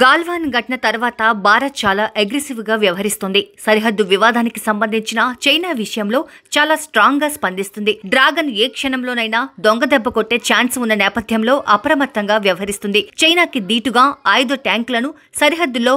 గాల్వాన్ ఘటన తర్వాత భారత్ చాలా గా వ్యవహరిస్తుంది సరిహద్దు వివాదానికి సంబంధించిన చైనా విషయంలో చాలా స్ట్రాంగ్ గా స్పందిస్తుంది డ్రాగన్ ఏ క్షణంలోనైనా దొంగ దెబ్బ కొట్టే ఛాన్స్ ఉన్న నేపథ్యంలో అప్రమత్తంగా వ్యవహరిస్తుంది చైనాకి దీటుగా ఐదు ట్యాంకులను సరిహద్దులో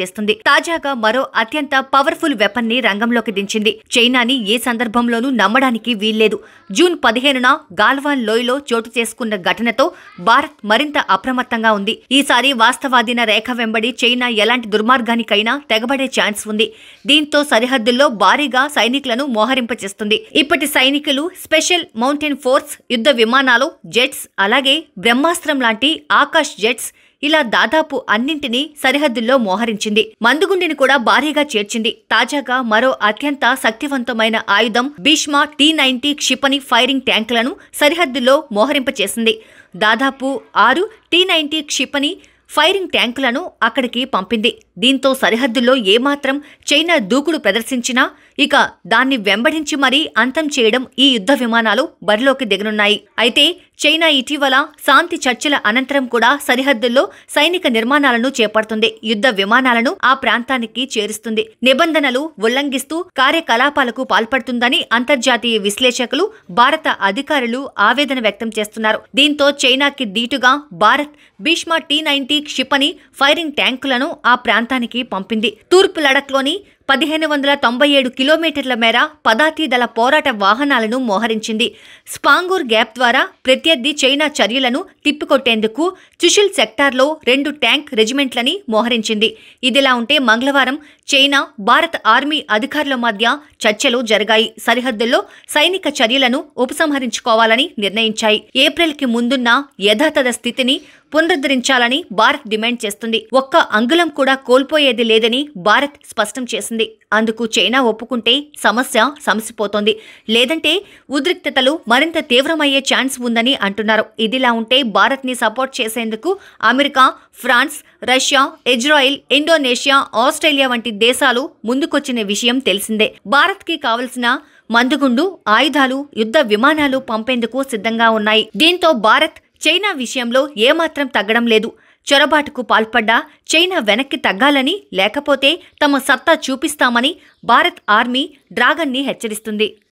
చేస్తుంది తాజాగా మరో అత్యంత పవర్ఫుల్ వెపన్ ని రంగంలోకి దించింది చైనాని ఏ సందర్భంలోనూ నమ్మడానికి వీల్లేదు జూన్ పదిహేనున గాల్వాన్ లోయలో చోటు చేసుకున్న ఘటనతో భారత్ మరింత అప్రమత్తంగా ఉంది ఈసారి వాస్తవాది చెందిన రేఖ వెంబడి చైనా ఎలాంటి దుర్మార్గానికైనా తెగబడే ఛాన్స్ ఉంది దీంతో సరిహద్దుల్లో భారీగా సైనికులను మోహరింపచేస్తుంది ఇప్పటి సైనికులు స్పెషల్ మౌంటైన్ ఫోర్స్ యుద్ధ విమానాలు జెట్స్ అలాగే బ్రహ్మాస్త్రం లాంటి ఆకాష్ జెట్స్ ఇలా దాదాపు అన్నింటినీ సరిహద్దుల్లో మోహరించింది మందుగుండిని కూడా భారీగా చేర్చింది తాజాగా మరో అత్యంత శక్తివంతమైన ఆయుధం భీష్మ టీ నైన్టీ క్షిపణి ఫైరింగ్ ట్యాంకులను సరిహద్దుల్లో మోహరింపచేసింది దాదాపు ఆరు టీ నైన్టీ క్షిపణి ఫైరింగ్ ట్యాంకులను అక్కడికి పంపింది దీంతో సరిహద్దుల్లో ఏమాత్రం చైనా దూకుడు ప్రదర్శించినా ఇక దాన్ని వెంబడించి మరీ అంతం చేయడం ఈ యుద్ధ విమానాలు బరిలోకి దిగనున్నాయి అయితే చైనా ఇటీవల శాంతి చర్చల అనంతరం కూడా సరిహద్దుల్లో సైనిక నిర్మాణాలను చేపడుతుంది యుద్ధ విమానాలను ఆ ప్రాంతానికి చేరుస్తుంది నిబంధనలు ఉల్లంఘిస్తూ కార్యకలాపాలకు పాల్పడుతుందని అంతర్జాతీయ విశ్లేషకులు భారత అధికారులు ఆవేదన వ్యక్తం చేస్తున్నారు దీంతో చైనాకి దీటుగా భారత్ భీష్మ టీ నైన్టీ క్షిపణి ఫైరింగ్ ట్యాంకులను ఆ ప్రాంతానికి పంపింది తూర్పు లడక్లోని పదిహేను వందల తొంభై ఏడు కిలోమీటర్ల మేర పదాతి దళ పోరాట వాహనాలను మోహరించింది స్పాంగూర్ గ్యాప్ ద్వారా ప్రత్యర్థి చైనా చర్యలను తిప్పికొట్టేందుకు చుషిల్ సెక్టార్లో రెండు ట్యాంక్ రెజిమెంట్లని మోహరించింది ఇదిలా ఉంటే మంగళవారం చైనా భారత ఆర్మీ అధికారుల మధ్య చర్చలు జరిగాయి సరిహద్దుల్లో సైనిక చర్యలను ఉపసంహరించుకోవాలని నిర్ణయించాయి ఏప్రిల్కి ముందున్న యథాతథ స్థితిని పునరుద్ధరించాలని భారత్ డిమాండ్ చేస్తుంది ఒక్క అంగుళం కూడా కోల్పోయేది లేదని భారత్ స్పష్టం చేసింది చేసింది అందుకు చైనా ఒప్పుకుంటే సమస్య సమసిపోతోంది లేదంటే ఉద్రిక్తతలు మరింత తీవ్రమయ్యే ఛాన్స్ ఉందని అంటున్నారు ఇదిలా ఉంటే భారత్ని సపోర్ట్ చేసేందుకు America France Russia Israel Indonesia Australia వంటి దేశాలు ముందుకొచ్చిన విషయం తెలిసిందే భారత్కి కావలసిన మందుగుండు ఆయుధాలు యుద్ధ విమానాలు పంపేందుకు సిద్ధంగా ఉన్నాయి దీంతో భారత్ చైనా విషయంలో ఏమాత్రం తగ్గడం లేదు చొరబాటుకు పాల్పడ్డా చైనా వెనక్కి తగ్గాలని లేకపోతే తమ సత్తా చూపిస్తామని భారత్ ఆర్మీ డ్రాగన్ని హెచ్చరిస్తుంది